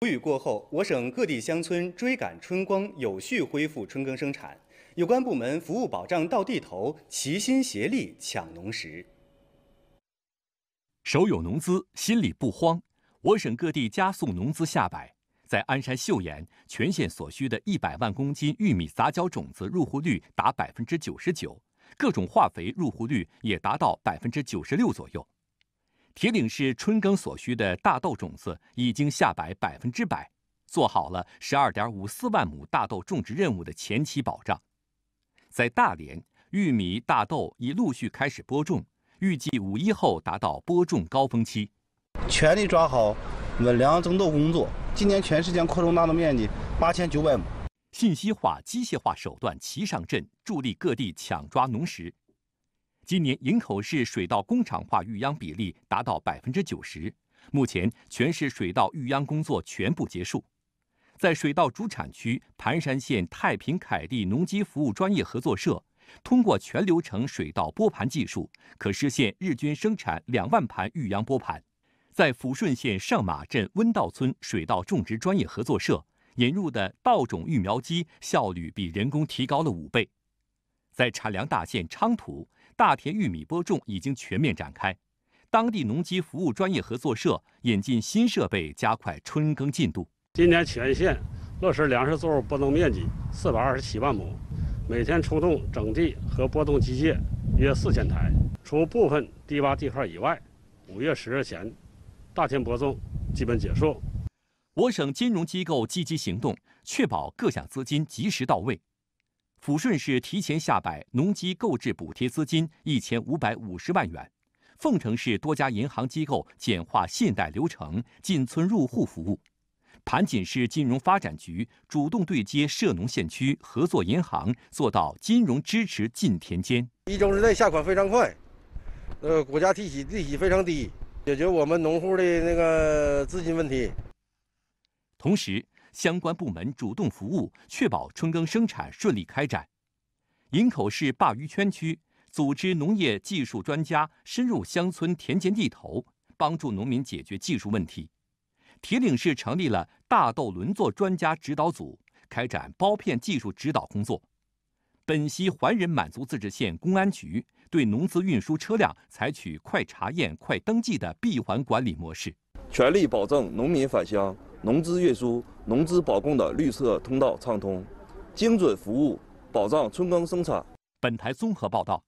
谷雨过后，我省各地乡村追赶春光，有序恢复春耕生产。有关部门服务保障到地头，齐心协力抢农时。手有农资，心里不慌。我省各地加速农资下摆，在鞍山岫岩，全县所需的一百万公斤玉米杂交种子入户率达百分之九十九，各种化肥入户率也达到百分之九十六左右。铁岭市春耕所需的大豆种子已经下摆百分之百，做好了十二点五四万亩大豆种植任务的前期保障。在大连，玉米、大豆已陆续开始播种，预计五一后达到播种高峰期。全力抓好稳粮增豆工作，今年全市将扩种大豆面积八千九百亩。信息化、机械化手段齐上阵，助力各地抢抓农时。今年营口市水稻工厂化育秧比例达到百分之九十，目前全市水稻育秧工作全部结束。在水稻主产区盘山县太平凯地农机服务专业合作社，通过全流程水稻拨盘技术，可实现日均生产两万盘育秧拨盘。在抚顺县上马镇温道村水稻种植专业合作社，引入的稻种育苗机效率比人工提高了五倍。在产粮大县昌图，大田玉米播种已经全面展开，当地农机服务专业合作社引进新设备，加快春耕进度。今年全县落实粮食作物播种面积四百二十七万亩，每天出动整地和播种机械约四千台。除部分低洼地块以外，五月十日前，大田播种基本结束。我省金融机构积极行动，确保各项资金及时到位。抚顺市提前下摆农机购置补贴资金一千五百五十万元，凤城市多家银行机构简化信贷流程，进村入户服务。盘锦市金融发展局主动对接涉农县区合作银行，做到金融支持进田间。一周之内下款非常快，呃，国家利息利息非常低，解决我们农户的那个资金问题。同时。相关部门主动服务，确保春耕生产顺利开展。营口市鲅鱼圈区组织农业技术专家深入乡村田间地头，帮助农民解决技术问题。铁岭市成立了大豆轮作专家指导组，开展包片技术指导工作。本溪桓仁满族自治县公安局对农资运输车辆采取快查验、快登记的闭环管理模式，全力保证农民返乡。农资运输、农资保供的绿色通道畅通，精准服务保障春耕生产。本台综合报道。